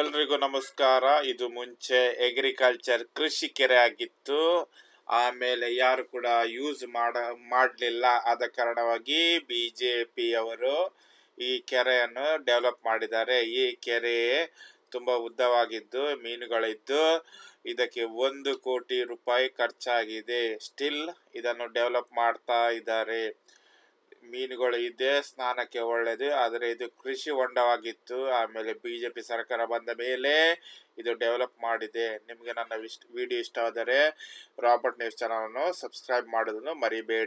ಎಲ್ರಿಗೂ ನಮಸ್ಕಾರ ಇದು ಮುಂಚೆ ಎಗ್ರಿಕಲ್ಚರ್ ಕೃಷಿ ಕೆರೆ ಆಗಿತ್ತು ಆಮೇಲೆ ಯಾರು ಕೂಡ ಯೂಸ್ ಮಾಡ ಮಾಡಲಿಲ್ಲ ಆದ ಕಾರಣವಾಗಿ ಬಿ ಜೆ ಅವರು ಈ ಕೆರೆಯನ್ನು ಡೆವಲಪ್ ಮಾಡಿದ್ದಾರೆ ಈ ಕೆರೆ ತುಂಬ ಉದ್ದವಾಗಿದ್ದು ಮೀನುಗಳಿದ್ದು ಇದಕ್ಕೆ ಒಂದು ಕೋಟಿ ರೂಪಾಯಿ ಖರ್ಚಾಗಿದೆ ಸ್ಟಿಲ್ ಇದನ್ನು ಡೆವಲಪ್ ಮಾಡ್ತಾ ಇದ್ದಾರೆ ಮೀನುಗಳು ಇದೆ ಸ್ನಾನಕ್ಕೆ ಒಳ್ಳೇದು ಆದರೆ ಇದು ಕೃಷಿ ಹೊಂಡವಾಗಿತ್ತು ಆಮೇಲೆ ಬಿ ಜೆ ಪಿ ಸರ್ಕಾರ ಬಂದ ಮೇಲೆ ಇದು ಡೆವಲಪ್ ಮಾಡಿದೆ ನಿಮಗೆ ನನ್ನ ವಿಶ್ ವಿಡಿಯೋ ಇಷ್ಟ ಆದರೆ ರಾಬರ್ಟ್ ನ್ಯೂಸ್ ಅನ್ನು ಸಬ್ಸ್ಕ್ರೈಬ್ ಮಾಡೋದನ್ನು ಮರಿಬೇಡಿ